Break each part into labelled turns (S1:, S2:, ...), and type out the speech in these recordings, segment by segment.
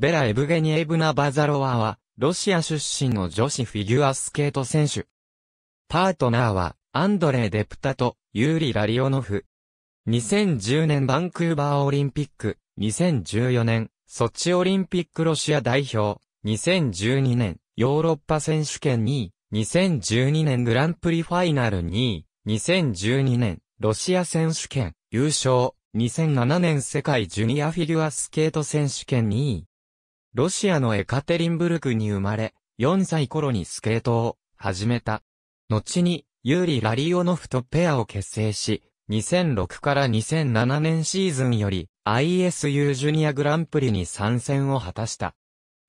S1: ベラ・エブゲニエブナ・バザロワは、ロシア出身の女子フィギュアスケート選手。パートナーは、アンドレイ・デプタと、ユーリ・ラリオノフ。2010年バンクーバーオリンピック、2014年、ソチオリンピックロシア代表、2012年、ヨーロッパ選手権2位、2012年グランプリファイナル2位、2012年、ロシア選手権、優勝、2007年世界ジュニアフィギュアスケート選手権2位、ロシアのエカテリンブルクに生まれ、4歳頃にスケートを始めた。後に、ユーリ・ラリオノフとペアを結成し、2006から2007年シーズンより ISU ジュニアグランプリに参戦を果たした。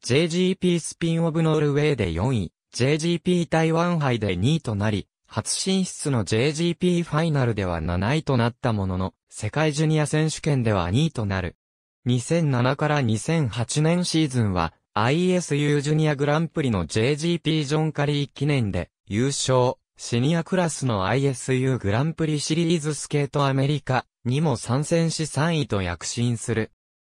S1: JGP スピンオブノルウェーで4位、JGP 台湾杯で2位となり、初進出の JGP ファイナルでは7位となったものの、世界ジュニア選手権では2位となる。2007から2008年シーズンは ISU ジュニアグランプリの JGP ジョンカリー記念で優勝、シニアクラスの ISU グランプリシリーズスケートアメリカにも参戦し3位と躍進する。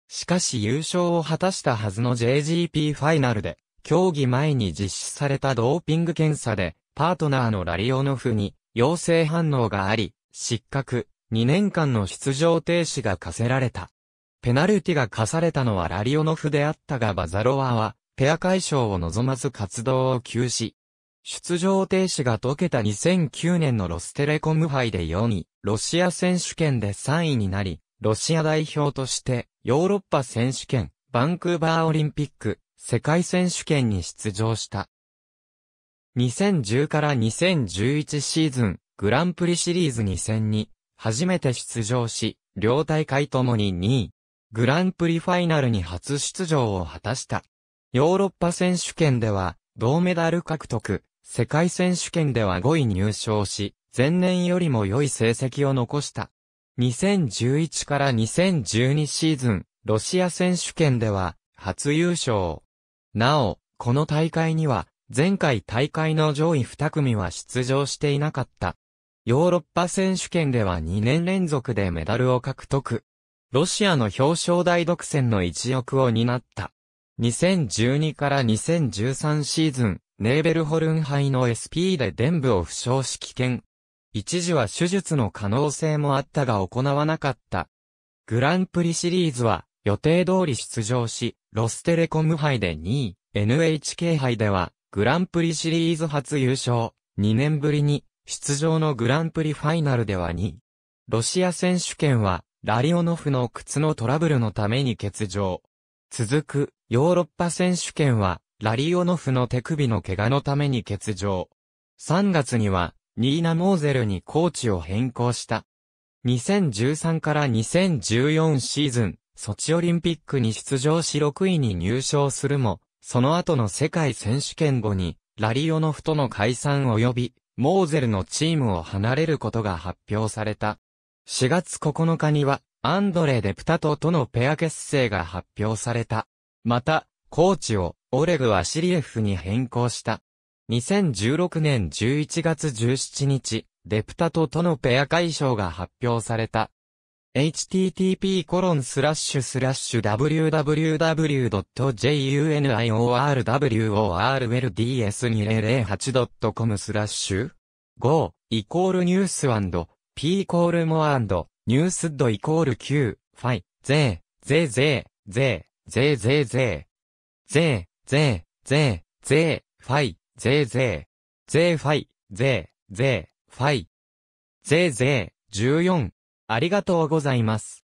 S1: しかし優勝を果たしたはずの JGP ファイナルで、競技前に実施されたドーピング検査で、パートナーのラリオノフに陽性反応があり、失格、2年間の出場停止が課せられた。ペナルティが課されたのはラリオノフであったがバザロワは、ペア解消を望まず活動を休止。出場停止が解けた2009年のロステレコム杯で4位、ロシア選手権で3位になり、ロシア代表としてヨーロッパ選手権、バンクーバーオリンピック、世界選手権に出場した。2010から2011シーズン、グランプリシリーズ2戦に、初めて出場し、両大会ともに2位。グランプリファイナルに初出場を果たした。ヨーロッパ選手権では、銅メダル獲得、世界選手権では5位入賞し、前年よりも良い成績を残した。2011から2012シーズン、ロシア選手権では、初優勝。なお、この大会には、前回大会の上位2組は出場していなかった。ヨーロッパ選手権では2年連続でメダルを獲得。ロシアの表彰台独占の一翼を担った。2012から2013シーズン、ネーベルホルン杯の SP で伝部を負傷し危険。一時は手術の可能性もあったが行わなかった。グランプリシリーズは予定通り出場し、ロステレコム杯で2位、NHK 杯ではグランプリシリーズ初優勝、2年ぶりに出場のグランプリファイナルでは2位。ロシア選手権はラリオノフの靴のトラブルのために欠場。続く、ヨーロッパ選手権は、ラリオノフの手首の怪我のために欠場。3月には、ニーナ・モーゼルにコーチを変更した。2013から2014シーズン、ソチオリンピックに出場し6位に入賞するも、その後の世界選手権後に、ラリオノフとの解散及び、モーゼルのチームを離れることが発表された。4月9日には、アンドレ・デプタトとのペア結成が発表された。また、コーチを、オレグアシリエフに変更した。2016年11月17日、デプタトとのペア解消が発表された。http://www.juniorworld.com スラッシュ5イコールニュース P イコールモアンド、ニュースッドイコール Q、ファイ、ゼー、ゼーゼー、ゼー、ゼーゼーゼー、ゼー、ゼー、ゼー、ゼー、ファイ、ゼーゼー、ゼーファイ、ゼー、ゼー、ファイ、ゼーゼー、14、ありがとうございます。